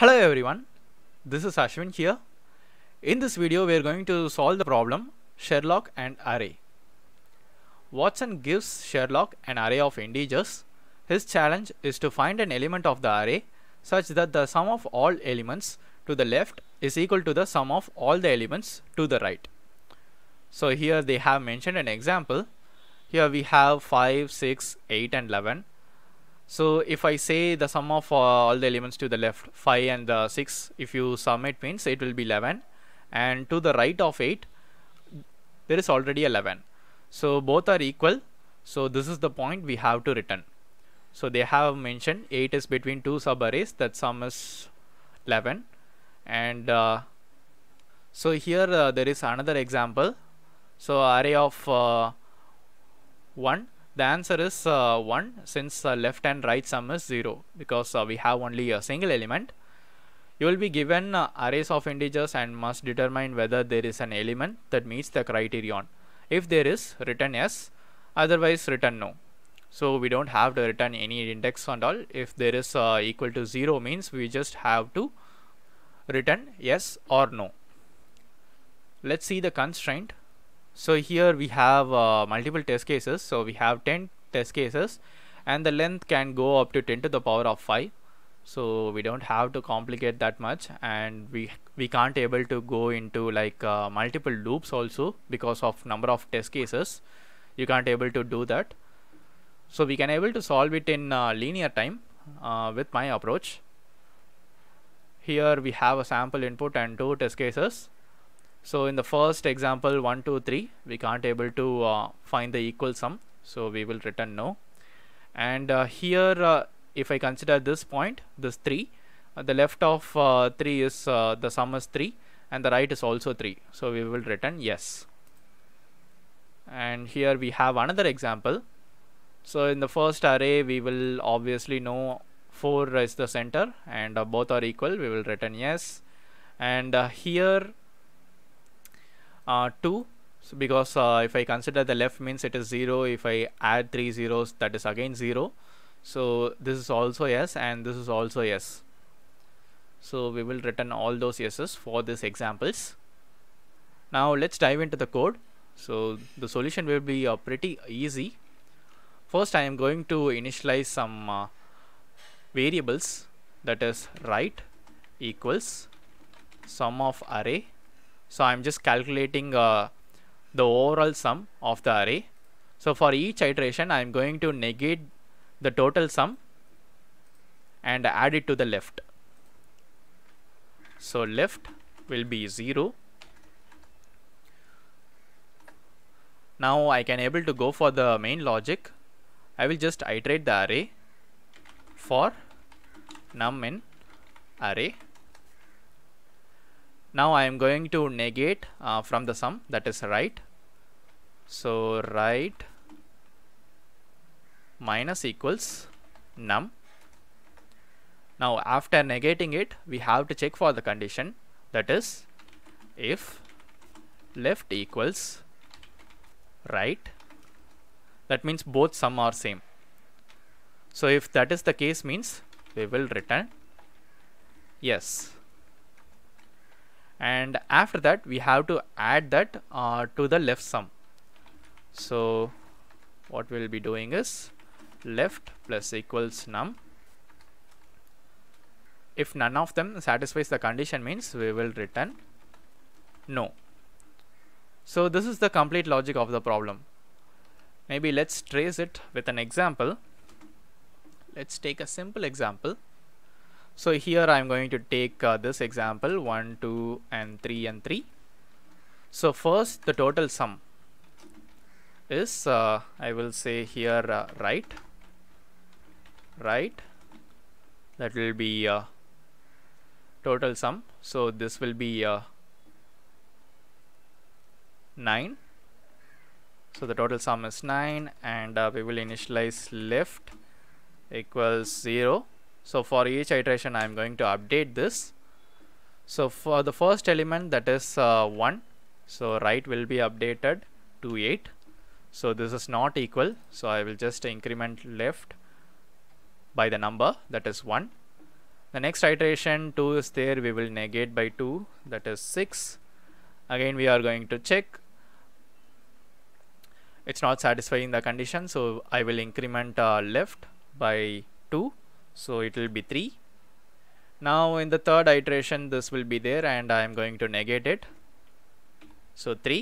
Hello everyone, this is Ashwin here. In this video we are going to solve the problem Sherlock and Array. Watson gives Sherlock an array of integers. His challenge is to find an element of the array such that the sum of all elements to the left is equal to the sum of all the elements to the right. So here they have mentioned an example. Here we have 5, 6, 8 and 11 so if I say the sum of uh, all the elements to the left 5 and the uh, 6 if you sum it means it will be 11 and to the right of 8 there is already 11. So both are equal so this is the point we have to return. So they have mentioned 8 is between two subarrays that sum is 11 and uh, so here uh, there is another example so array of uh, 1 the answer is uh, 1 since uh, left and right sum is 0 because uh, we have only a single element. You will be given arrays of integers and must determine whether there is an element that meets the criterion. If there is, return yes, otherwise return no. So we don't have to return any index and all. If there is uh, equal to 0 means we just have to return yes or no. Let's see the constraint so here we have uh, multiple test cases so we have 10 test cases and the length can go up to 10 to the power of 5 so we don't have to complicate that much and we we can't able to go into like uh, multiple loops also because of number of test cases you can't able to do that so we can able to solve it in uh, linear time uh, with my approach here we have a sample input and two test cases so in the first example 1, 2, 3 we can't able to uh, find the equal sum so we will return no and uh, here uh, if I consider this point this 3 uh, the left of uh, 3 is the sum is 3 and the right is also 3 so we will return yes and here we have another example so in the first array we will obviously know 4 is the center and uh, both are equal we will return yes and uh, here uh, 2 so because uh, if I consider the left means it is 0 if I add 3 zeros that is again 0 so this is also yes and this is also yes so we will return all those yeses for these examples now let's dive into the code so the solution will be uh, pretty easy first I am going to initialize some uh, variables that is right equals sum of array so I'm just calculating uh, the overall sum of the array. So for each iteration, I'm going to negate the total sum and add it to the left. So left will be 0. Now I can able to go for the main logic. I will just iterate the array for num in array now I am going to negate uh, from the sum that is right so right minus equals num now after negating it we have to check for the condition that is if left equals right that means both sum are same so if that is the case means we will return yes and after that we have to add that uh, to the left sum so what we'll be doing is left plus equals num if none of them satisfies the condition means we will return no so this is the complete logic of the problem maybe let's trace it with an example let's take a simple example so here I'm going to take uh, this example 1, 2 and 3 and 3. So first the total sum is uh, I will say here uh, right right that will be uh, total sum so this will be uh, 9 so the total sum is 9 and uh, we will initialize left equals 0 so for each iteration I am going to update this so for the first element that is uh, 1 so right will be updated to 8 so this is not equal so I will just increment left by the number that is 1 the next iteration 2 is there we will negate by 2 that is 6 again we are going to check it's not satisfying the condition so I will increment uh, left by 2 so it will be 3 now in the third iteration this will be there and I am going to negate it so 3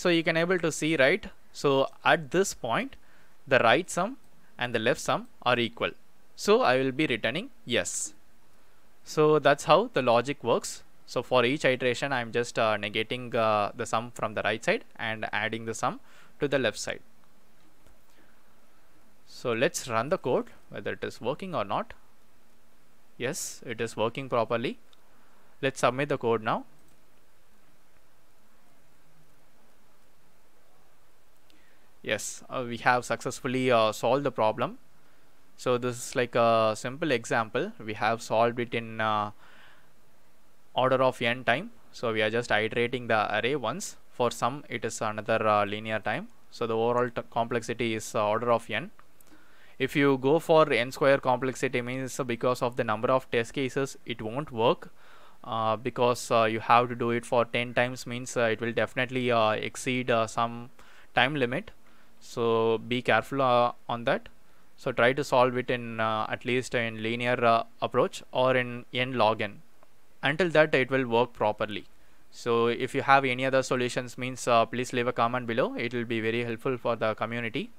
so you can able to see right so at this point the right sum and the left sum are equal so I will be returning yes so that's how the logic works so for each iteration I am just uh, negating uh, the sum from the right side and adding the sum to the left side so let's run the code whether it is working or not. Yes, it is working properly. Let's submit the code now. Yes, uh, we have successfully uh, solved the problem. So this is like a simple example. We have solved it in uh, order of n time. So we are just iterating the array once. For some, it is another uh, linear time. So the overall complexity is uh, order of n if you go for n square complexity means because of the number of test cases it won't work uh, because uh, you have to do it for 10 times means uh, it will definitely uh, exceed uh, some time limit so be careful uh, on that so try to solve it in at least in linear approach or in n log n until that it will work properly so if you have any other solutions means please leave a comment below it will be very helpful for the community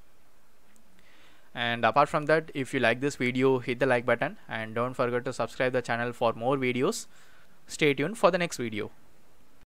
and apart from that if you like this video hit the like button and don't forget to subscribe the channel for more videos stay tuned for the next video